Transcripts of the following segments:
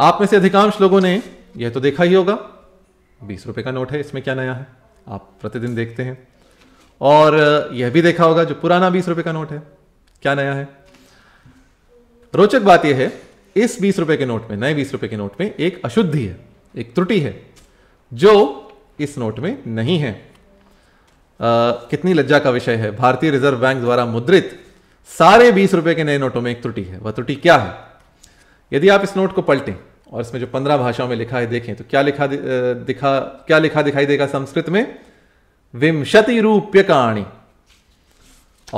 आप में से अधिकांश लोगों ने यह तो देखा ही होगा बीस रुपए का नोट है इसमें क्या नया है आप प्रतिदिन देखते हैं और यह भी देखा होगा जो पुराना बीस रुपए का नोट है क्या नया है रोचक बात यह है इस बीस रुपए के नोट में नए बीस रुपए के नोट में एक अशुद्धि है एक त्रुटि है जो इस नोट में नहीं है आ, कितनी लज्जा का विषय है भारतीय रिजर्व बैंक द्वारा मुद्रित सारे बीस रुपए के नए नोटों में एक त्रुटि है वह त्रुटि क्या है यदि आप इस नोट को पलटें और इसमें जो पंद्रह भाषाओं में लिखा है देखें तो क्या लिखा दिखा क्या लिखा दिखाई देगा संस्कृत में विंशति रूप्य काणी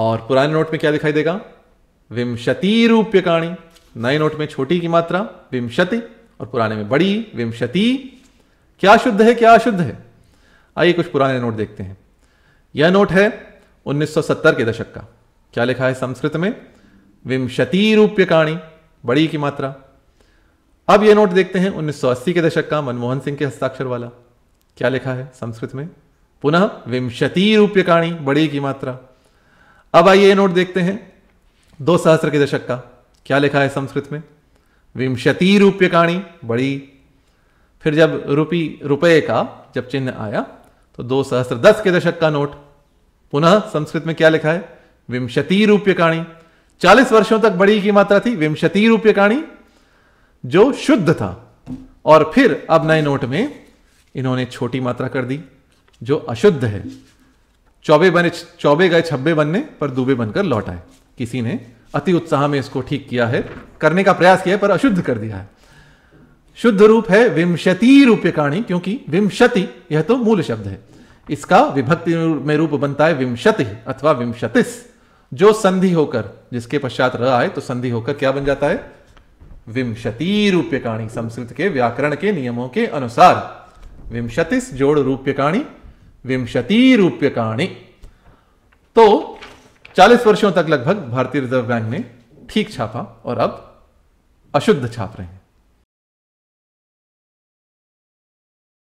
और पुराने नोट में क्या दिखाई देगा विंशति रूप्य काणी नए नोट में छोटी की मात्रा विंशति और पुराने में बड़ी विंशति क्या शुद्ध है क्या अशुद्ध है आइए कुछ पुराने नोट देखते हैं यह नोट है 1970 के दशक का क्या लिखा है संस्कृत में विंशति रूप्यकाणी बड़ी की मात्रा अब ये नोट देखते हैं 1980 के दशक का मनमोहन सिंह के हस्ताक्षर वाला क्या लिखा है संस्कृत में पुनः विंशति रूप्यकाणी बड़ी की मात्रा अब आइए नोट देखते हैं दो सहस्त्र के दशक का क्या लिखा है संस्कृत में विंशति रूप्यकाणी बड़ी फिर जब रूपी रुपये का जब चिन्ह आया तो दो सहस्त्र दस के दशक का नोट पुनः संस्कृत में क्या लिखा है विंशति रूप्यकाणी चालीस वर्षों तक बड़ी की मात्रा थी विंशति रूप्यकाणी जो शुद्ध था और फिर अब नए नोट में इन्होंने छोटी मात्रा कर दी जो अशुद्ध है चौबे बने चौबे गए छब्बे बनने पर दुबे बनकर लौट आए किसी ने अति उत्साह में इसको ठीक किया है करने का प्रयास किया है पर अशुद्ध कर दिया है शुद्ध रूप है विंशति रूप्यकाणी क्योंकि विंशति यह तो मूल शब्द है इसका विभक्ति में रूप बनता है विंशति अथवा विंशतिस जो संधि होकर जिसके पश्चात र आए तो संधि होकर क्या बन जाता है विंशति रूप्यकाणी संस्कृत के व्याकरण के नियमों के अनुसार विंशति जोड़ रूप्यकाणी विंशति रूप्यकाणी तो 40 वर्षों तक लगभग भारतीय रिजर्व बैंक ने ठीक छापा और अब अशुद्ध छाप रहे हैं